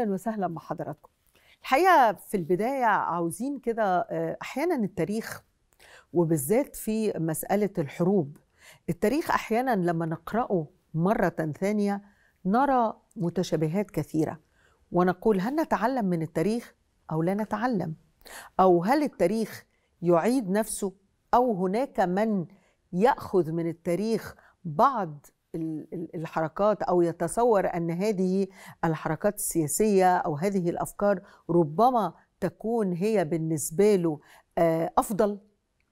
اهلا وسهلا بحضراتكم الحقيقه في البدايه عاوزين كده آه، احيانا التاريخ وبالذات في مساله الحروب التاريخ احيانا لما نقراه مره ثانيه نرى متشابهات كثيره ونقول هل نتعلم من التاريخ او لا نتعلم او هل التاريخ يعيد نفسه او هناك من ياخذ من التاريخ بعض الحركات او يتصور ان هذه الحركات السياسيه او هذه الافكار ربما تكون هي بالنسبه له آه، افضل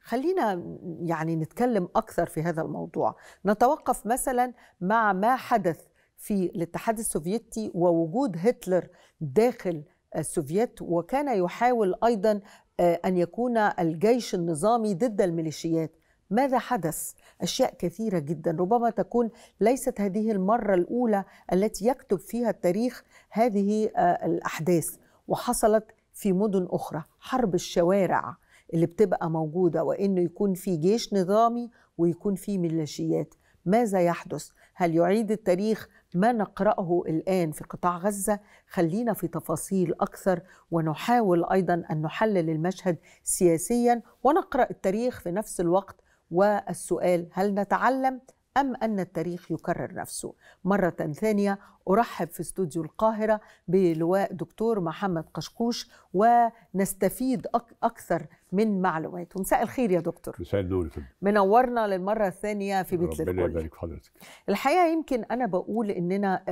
خلينا يعني نتكلم اكثر في هذا الموضوع نتوقف مثلا مع ما حدث في الاتحاد السوفيتي ووجود هتلر داخل السوفيت وكان يحاول ايضا آه، ان يكون الجيش النظامي ضد الميليشيات ماذا حدث اشياء كثيره جدا ربما تكون ليست هذه المره الاولى التي يكتب فيها التاريخ هذه آه، الاحداث وحصلت في مدن اخرى حرب الشوارع اللي بتبقى موجوده وانه يكون في جيش نظامي ويكون في ميليشيات ماذا يحدث هل يعيد التاريخ ما نقراه الان في قطاع غزه خلينا في تفاصيل اكثر ونحاول ايضا ان نحلل المشهد سياسيا ونقرا التاريخ في نفس الوقت والسؤال هل نتعلم أم أن التاريخ يكرر نفسه مرة ثانية أرحب في استوديو القاهرة بلواء دكتور محمد قشقوش ونستفيد أكثر من معلوماته مساء الخير يا دكتور مساء النور منورنا للمرة الثانية في بيت ربنا يبارك حضرتك الحقيقة يمكن أنا بقول إننا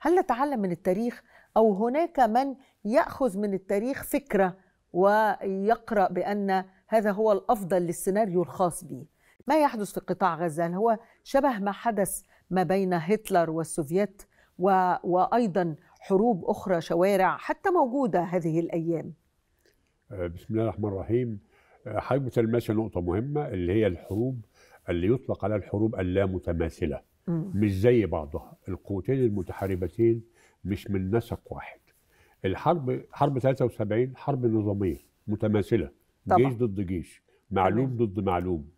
هل نتعلم من التاريخ أو هناك من يأخذ من التاريخ فكرة ويقرأ بأن هذا هو الأفضل للسيناريو الخاص به ما يحدث في قطاع غزة هل يعني هو شبه ما حدث ما بين هتلر والسوفيت و... وأيضا حروب أخرى شوارع حتى موجودة هذه الأيام آه، بسم الله الرحمن الرحيم آه، حاجة بتلمسي نقطة مهمة اللي هي الحروب اللي يطلق على الحروب اللامتماثلة مش زي بعضها القوتين المتحاربتين مش من نسق واحد الحرب حرب 73 حرب نظامية متماثلة طبعا. جيش ضد جيش معلوم ضد معلوم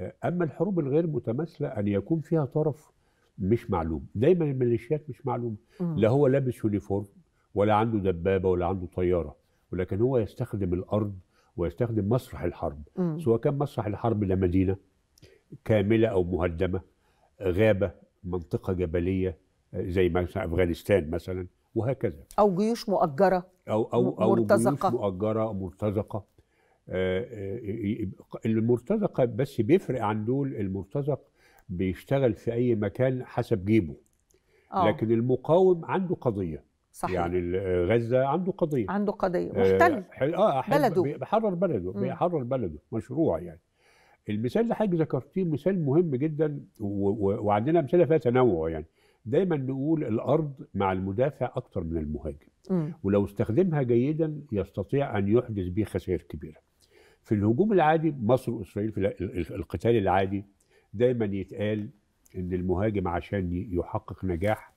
اما الحروب الغير متماثله ان يكون فيها طرف مش معلوم دايما الميليشيات مش معلومه لا هو لابس يونيفورم ولا عنده دبابه ولا عنده طياره ولكن هو يستخدم الارض ويستخدم مسرح الحرب مم. سواء كان مسرح الحرب ده مدينه كامله او مهدمه غابه منطقه جبليه زي مثلا افغانستان مثلا وهكذا او جيوش مؤجره او او او مرتزقة. جيوش مؤجره مرتزقه آه، آه، آه، المرتزقه بس بيفرق عن دول المرتزق بيشتغل في اي مكان حسب جيبه لكن المقاوم عنده قضيه صحيح. يعني غزه عنده قضيه عنده قضيه محتل اه, آه بلده بيحرر بلده بيحرر بلده مشروع يعني المثال اللي حضرتك ذكرتيه مثال مهم جدا وعندنا امثله فيها تنوع يعني دايما نقول الارض مع المدافع اكتر من المهاجم م. ولو استخدمها جيدا يستطيع ان يحدث به خسائر كبيره في الهجوم العادي مصر واسرائيل في القتال العادي دايما يتقال ان المهاجم عشان يحقق نجاح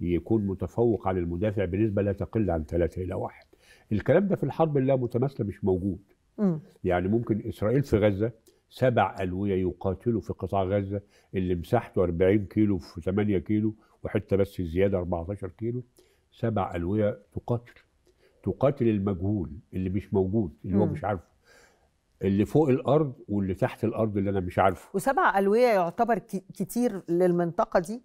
يكون متفوق على المدافع بنسبه لا تقل عن 3 الى 1 الكلام ده في الحرب اللا متماثله مش موجود م. يعني ممكن اسرائيل في غزه سبع ألوية يقاتلوا في قطاع غزة اللي مساحته 40 كيلو في 8 كيلو وحتة بس زيادة 14 كيلو سبع ألوية تقاتل تقاتل المجهول اللي مش موجود اللي هو مش عارفه اللي فوق الارض واللي تحت الارض اللي انا مش عارفه وسبع الويه يعتبر كتير للمنطقه دي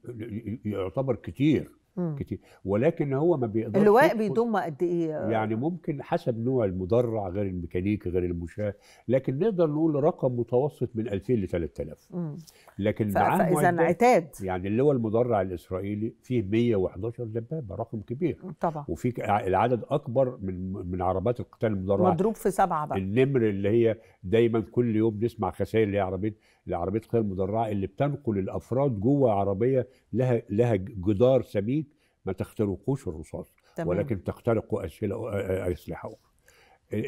يعتبر كتير مم. كتير ولكن هو ما بيقدرش اللواء بيضم قد ايه يعني ممكن حسب نوع المدرع غير الميكانيكي غير المشاه لكن نقدر نقول رقم متوسط من 2000 ل 3000 لكن ف... معاه فاذا عتاد يعني اللواء المدرع الاسرائيلي فيه 111 دبابه رقم كبير طبعا وفي العدد اكبر من من عربات القتال المدرعه مضروب في سبعه بقى النمر اللي هي دايما كل يوم نسمع خسائر اللي هي عربيه العربيه القتال المدرعه اللي بتنقل الافراد جوه عربيه لها لها جدار سميك ما تخترقوش الرصاص تمام. ولكن تخترقوا اسلحه اسلحه اخرى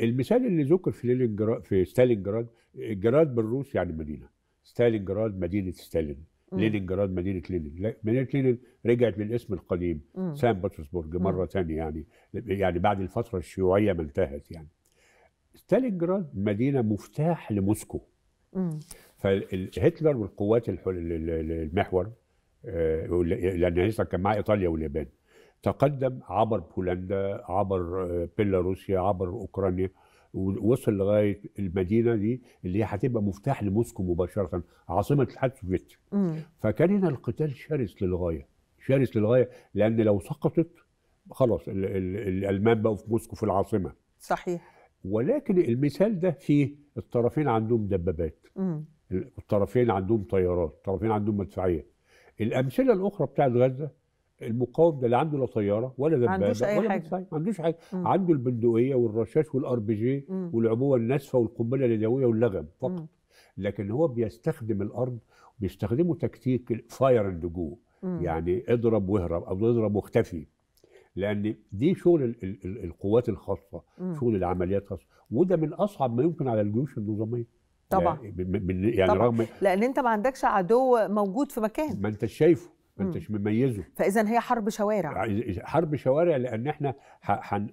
المثال اللي ذكر في لينينجراد في ستالينجراد جراد بالروس يعني مدينه ستالينجراد مدينه ستالين لينينجراد مدينه لينين مدينه لينين رجعت للاسم القديم مم. سان بطرسبرج مره ثانيه يعني يعني بعد الفتره الشيوعيه ما انتهت يعني ستالينجراد مدينه مفتاح لموسكو فهتلر والقوات المحور آه، لان لسه كان مع ايطاليا واليابان تقدم عبر بولندا عبر آه، بيلاروسيا عبر اوكرانيا ووصل لغايه المدينه دي اللي هي هتبقى مفتاح لموسكو مباشره عاصمه الاتحاد السوفيتي فكان هنا القتال شرس للغايه شرس للغايه لان لو سقطت خلاص ال ال الالمان بقوا في موسكو في العاصمه صحيح ولكن المثال ده فيه الطرفين عندهم دبابات الطرفين عندهم طيارات الطرفين عندهم مدفعيه الامثله الاخرى بتاعت غزه المقاوم ده لا عنده لا طياره ولا دبابه عندوش أي ولا حاجة. ما عندوش حاجه م. عنده البندقيه والرشاش والار بي جي والعبوه الناسفه والقنبله اليدويه واللغم فقط م. لكن هو بيستخدم الارض بيستخدموا تكتيك فاير اند جو يعني اضرب واهرب او اضرب واختفي لان دي شغل القوات الخاصه شغل العمليات الخاصه وده من اصعب ما يمكن على الجيوش النظاميه طبعا يعني, يعني طبعًا. رغم لان انت ما عندكش عدو موجود في مكان ما انت شايفه ما انتش مميزه فاذا هي حرب شوارع حرب شوارع لان احنا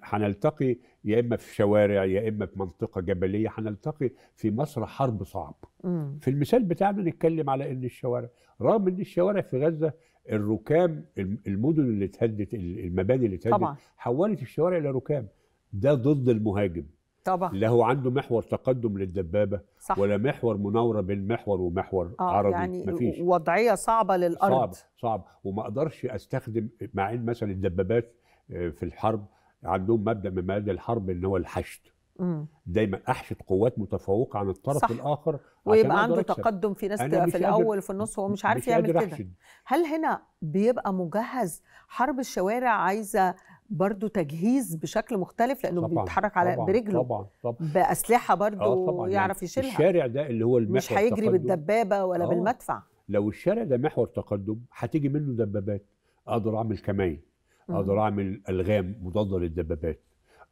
هنلتقي يا اما في شوارع يا اما في منطقه جبليه هنلتقي في مصر حرب صعب مم. في المثال بتاعنا نتكلم على ان الشوارع رغم ان الشوارع في غزه الركام المدن اللي اتهدت المباني اللي اتهدت حولت الشوارع الى ركام ده ضد المهاجم طبعا لا هو عنده محور تقدم للدبابه صح. ولا محور مناوره بين محور ومحور آه عربي يعني مفيش وضعيه صعبه للارض صعب صعب وما اقدرش استخدم مع ان مثلا الدبابات آه، في الحرب عندهم مبدا من مبادئ الحرب ان هو الحشد دايما احشد قوات متفوقه عن الطرف صح. الاخر ويبقى عنده أكسب. تقدم في ناس في الاول في النص هو مش عارف مش يعمل كده هل هنا بيبقى مجهز حرب الشوارع عايزه برضو تجهيز بشكل مختلف لانه طبعًا بيتحرك على طبعًا برجله طبعًا طبعًا باسلحه برضو آه، طبعًا يعني يعرف يشيلها الشارع ده اللي هو المحور مش هيجري بالدبابه ولا أوه. بالمدفع لو الشارع ده محور تقدم هتيجي منه دبابات اقدر اعمل كمائن اقدر اعمل الغام مضاده للدبابات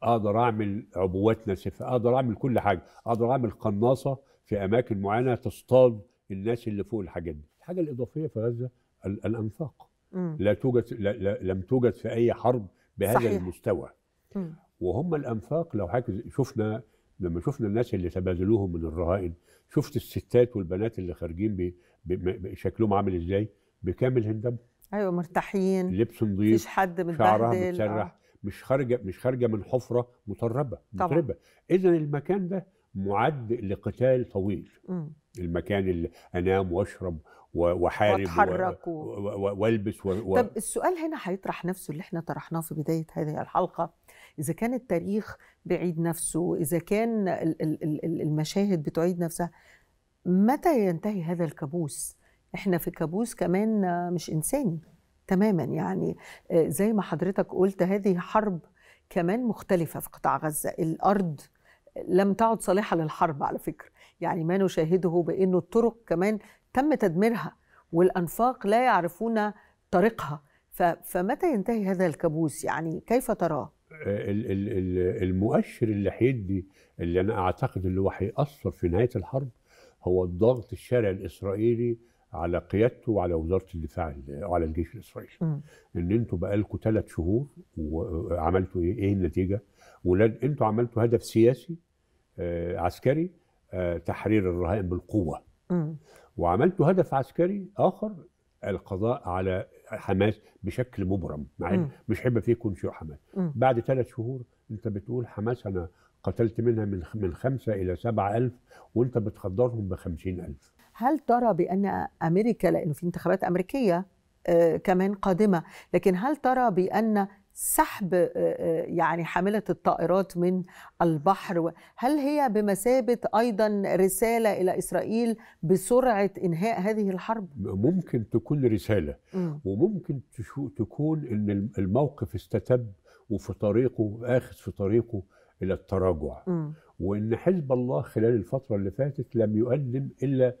اقدر اعمل عبوات ناسفه اقدر اعمل كل حاجه اقدر اعمل قناصه في اماكن معينه تصطاد الناس اللي فوق الحاجات دي الحاجه الاضافيه في غزه الانفاق لا توجد لا لم توجد في اي حرب بهذا صحيح. المستوى م. وهم الانفاق لو حاجة شفنا لما شفنا الناس اللي تبادلوهم من الرهائن شفت الستات والبنات اللي خارجين شكلهم عامل ازاي بكامل هندبه ايوه مرتاحين لبس نظيف مفيش حد متبهدل شعرها متسرح آه. مش خارجه مش خارجه من حفره مطربه مطربه اذا المكان ده معد لقتال طويل م. المكان اللي انام واشرب واحارب واتحرك و... والبس و... و... طب السؤال هنا هيطرح نفسه اللي احنا طرحناه في بدايه هذه الحلقه اذا كان التاريخ بيعيد نفسه اذا كان المشاهد بتعيد نفسها متى ينتهي هذا الكابوس احنا في كابوس كمان مش انساني تماما يعني آه، زي ما حضرتك قلت هذه حرب كمان مختلفه في قطاع غزه الارض لم تعد صالحه للحرب على فكره يعني ما نشاهده بأنه الطرق كمان تم تدميرها والأنفاق لا يعرفون طريقها فمتى ينتهي هذا الكابوس يعني كيف تراه؟ آه، المؤشر اللي هيدي اللي انا اعتقد اللي هو هيأثر في نهايه الحرب هو الضغط الشارع الاسرائيلي على قيادته وعلى وزاره الدفاع وعلى الجيش الاسرائيلي م. ان انتوا بقالكم ثلاث شهور وعملتوا ايه؟ ايه النتيجه؟ ولاد انتوا عملتوا هدف سياسي آه، عسكري آه، تحرير الرهائن بالقوه وعملت هدف عسكري اخر القضاء على حماس بشكل مبرم مع مش هيبقى فيه شيوع حماس بعد ثلاث شهور انت بتقول حماس انا قتلت منها من من خمسة إلى سبعة ألف وأنت بتخدرهم بخمسين ألف هل ترى بأن أمريكا لأنه في انتخابات أمريكية آه، كمان قادمة لكن هل ترى بأن سحب يعني حاملة الطائرات من البحر هل هي بمثابة أيضا رسالة إلى إسرائيل بسرعة إنهاء هذه الحرب؟ ممكن تكون رسالة وممكن تكون أن الموقف استتب وفي طريقه آخذ في طريقه إلى التراجع وأن حزب الله خلال الفترة اللي فاتت لم يقدم إلا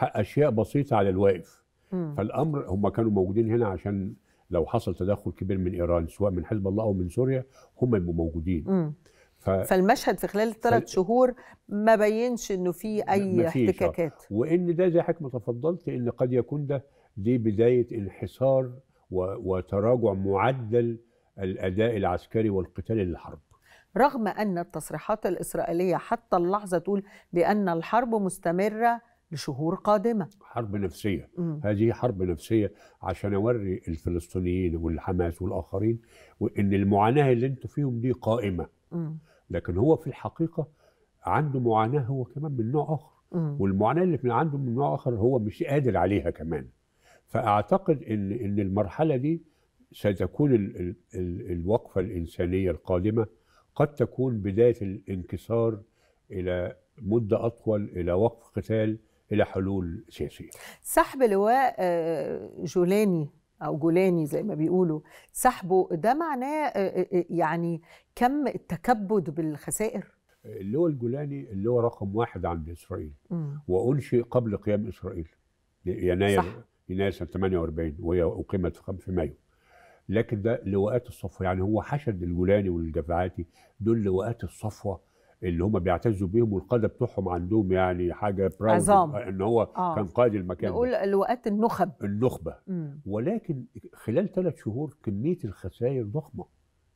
أشياء بسيطة على الواقف فالأمر هم كانوا موجودين هنا عشان لو حصل تدخل كبير من ايران سواء من حزب الله او من سوريا هم يبقوا موجودين ف... فالمشهد في خلال الثلاث ف... شهور ما بينش انه في اي آه. احتكاكات وان ده زي حضرتك تفضلت ان قد يكون ده دي بدايه انحسار و... وتراجع معدل الاداء العسكري والقتالي للحرب رغم ان التصريحات الاسرائيليه حتى اللحظه تقول بان الحرب مستمره لشهور قادمة حرب نفسية مم. هذه حرب نفسية عشان أوري الفلسطينيين والحماس والآخرين وإن المعاناة اللي أنتوا فيهم دي قائمة مم. لكن هو في الحقيقة عنده معاناة هو كمان من نوع آخر مم. والمعاناة اللي في عنده من نوع آخر هو مش قادر عليها كمان فأعتقد إن إن المرحلة دي ستكون الـ الـ الـ الوقفة الإنسانية القادمة قد تكون بداية الانكسار إلى مدة أطول إلى وقف قتال الى حلول سياسيه. سحب لواء آه، جولاني او جولاني زي ما بيقولوا سحبه ده معناه آه، آه، يعني كم التكبد بالخسائر؟ اللواء الجولاني اللواء رقم واحد عند اسرائيل وانشئ قبل قيام اسرائيل يناير صح. يناير سنه 48 وهي اقيمت في مايو لكن ده لواءات الصفوه يعني هو حشد الجولاني والجفعاتي دول لواءات الصفوه اللي هم بيعتزوا بيهم والقاده بتوعهم عندهم يعني حاجه عظام ان هو آه. كان قائد المكان نقول الوقت النخب النخبه مم. ولكن خلال ثلاث شهور كميه الخسائر ضخمه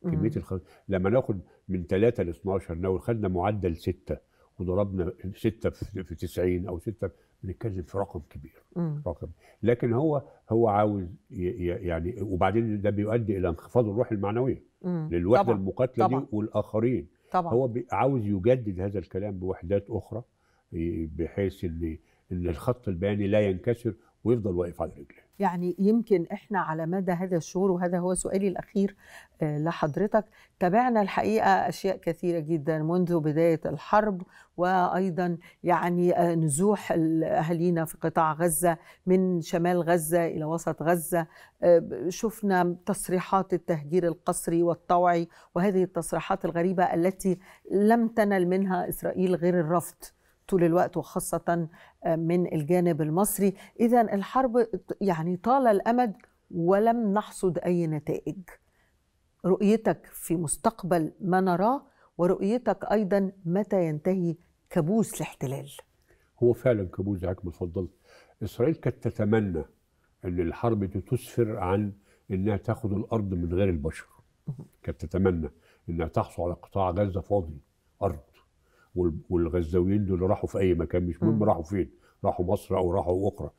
كميه الخسائر لما ناخد من 3 ل 12 لو خدنا معدل 6 وضربنا 6 في 90 او 6 بنتكلم في رقم كبير مم. رقم لكن هو هو عاوز يعني وبعدين ده بيؤدي الى انخفاض الروح المعنويه مم. للوحده طبعًا. المقاتله طبعًا. دي والاخرين طبعا هو عاوز يجدد هذا الكلام بوحدات اخرى بحيث ان ان الخط البياني لا ينكسر ويفضل واقف على رجله يعني يمكن احنا على مدى هذا الشهور وهذا هو سؤالي الاخير آه، لحضرتك تابعنا الحقيقه اشياء كثيره جدا منذ بدايه الحرب وايضا يعني آه، نزوح اهالينا في قطاع غزه من شمال غزه الى وسط غزه آه، شفنا تصريحات التهجير القسري والطوعي وهذه التصريحات الغريبه التي لم تنل منها اسرائيل غير الرفض طول الوقت وخاصة آه، من الجانب المصري إذا الحرب يعني طال الأمد ولم نحصد أي نتائج رؤيتك في مستقبل ما نراه ورؤيتك أيضا متى ينتهي كابوس الاحتلال هو فعلا كابوس زي حضرتك إسرائيل كانت تتمنى أن الحرب دي تسفر عن أنها تاخد الأرض من غير البشر كانت تتمنى أنها تحصل على قطاع غزة فاضي أرض والغزاويين دول راحوا في اي مكان مش مهم راحوا فين راحوا مصر او راحوا اخرى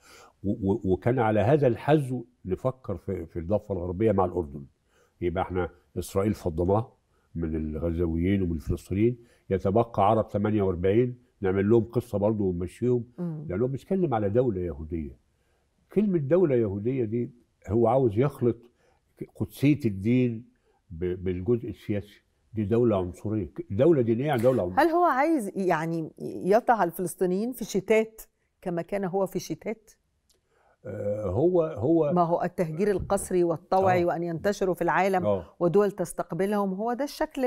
وكان على هذا الحزو نفكر في, في الضفه الغربيه مع الاردن يبقى احنا اسرائيل فضناه من الغزاويين ومن الفلسطينيين يتبقى عرب 48 نعمل لهم قصه برضه ونمشيهم لانه بيتكلم على دوله يهوديه كلمه دوله يهوديه دي هو عاوز يخلط قدسيه الدين بالجزء السياسي دي دولة عنصرية دولة دينية يعني دولة عنصرية هل هو عايز يعني يطع الفلسطينيين في شتات كما كان هو في شتات؟ آه، هو هو ما هو التهجير آه، القسري والطوعي آه وان ينتشروا في العالم آه ودول تستقبلهم هو ده الشكل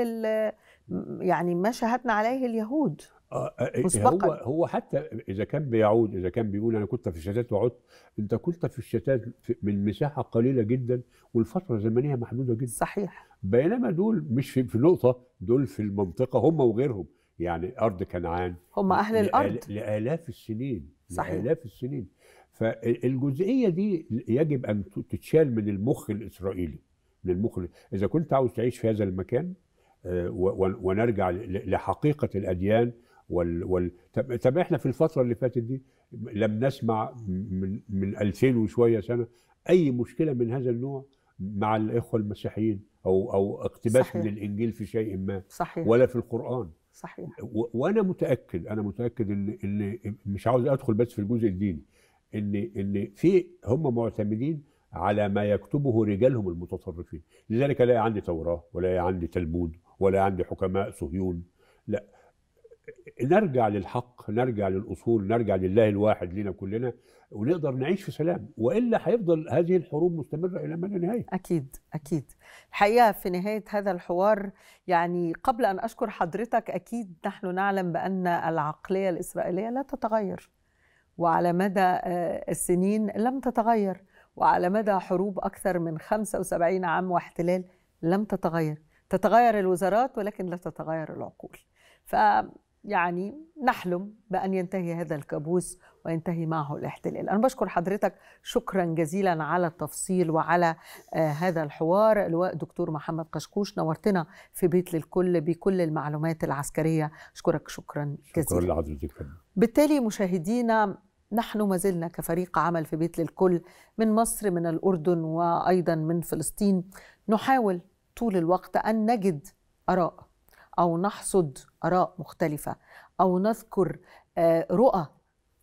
يعني ما شاهدنا عليه اليهود آه، آه، إيه، إيه، هو هو حتى اذا كان بيعود اذا كان بيقول انا كنت في الشتات وعدت انت كنت في الشتات من مساحه قليله جدا والفتره الزمنيه محدوده جدا صحيح بينما دول مش في, في نقطه دول في المنطقه هم وغيرهم يعني ارض كنعان هم اهل الارض لالاف السنين صحيح لالاف السنين فالجزئيه دي يجب ان تتشال من المخ الاسرائيلي من المخ اذا كنت عاوز تعيش في هذا المكان آه، ونرجع لحقيقه الاديان وال وال طب, طب احنا في الفتره اللي فاتت دي لم نسمع من من 2000 وشويه سنه اي مشكله من هذا النوع مع الاخوه المسيحيين او او اقتباس صحيح. من الانجيل في شيء ما صحيح. ولا في القران صحيح وانا متاكد انا متاكد ان ان مش عاوز ادخل بس في الجزء الديني ان ان في هم معتمدين على ما يكتبه رجالهم المتطرفين لذلك لا عندي توراه ولا عندي تلمود ولا عندي حكماء صهيون لا نرجع للحق نرجع للأصول نرجع لله الواحد لنا كلنا ونقدر نعيش في سلام وإلا هيفضل هذه الحروب مستمرة إلى ما لا نهاية أكيد أكيد الحقيقة في نهاية هذا الحوار يعني قبل أن أشكر حضرتك أكيد نحن نعلم بأن العقلية الإسرائيلية لا تتغير وعلى مدى آه، السنين لم تتغير وعلى مدى حروب أكثر من 75 عام واحتلال لم تتغير تتغير الوزارات ولكن لا تتغير العقول ف يعني نحلم بأن ينتهي هذا الكابوس وينتهي معه الاحتلال أنا بشكر حضرتك شكرا جزيلا على التفصيل وعلى آه هذا الحوار اللواء دكتور محمد قشقوش نورتنا في بيت للكل بكل المعلومات العسكرية أشكرك شكرا جزيلا شكرا لحضرتك بالتالي مشاهدينا نحن ما زلنا كفريق عمل في بيت للكل من مصر من الأردن وأيضا من فلسطين نحاول طول الوقت أن نجد آراء أو نحصد آراء مختلفة أو نذكر آه، رؤى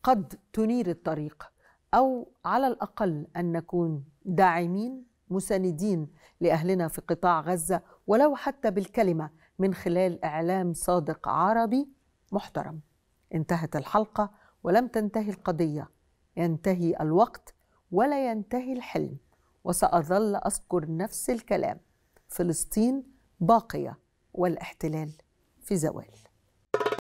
قد تنير الطريق أو على الأقل أن نكون داعمين مساندين لأهلنا في قطاع غزة ولو حتى بالكلمة من خلال إعلام صادق عربي محترم انتهت الحلقة ولم تنتهي القضية ينتهي الوقت ولا ينتهي الحلم وسأظل أذكر نفس الكلام فلسطين باقية والاحتلال في زوال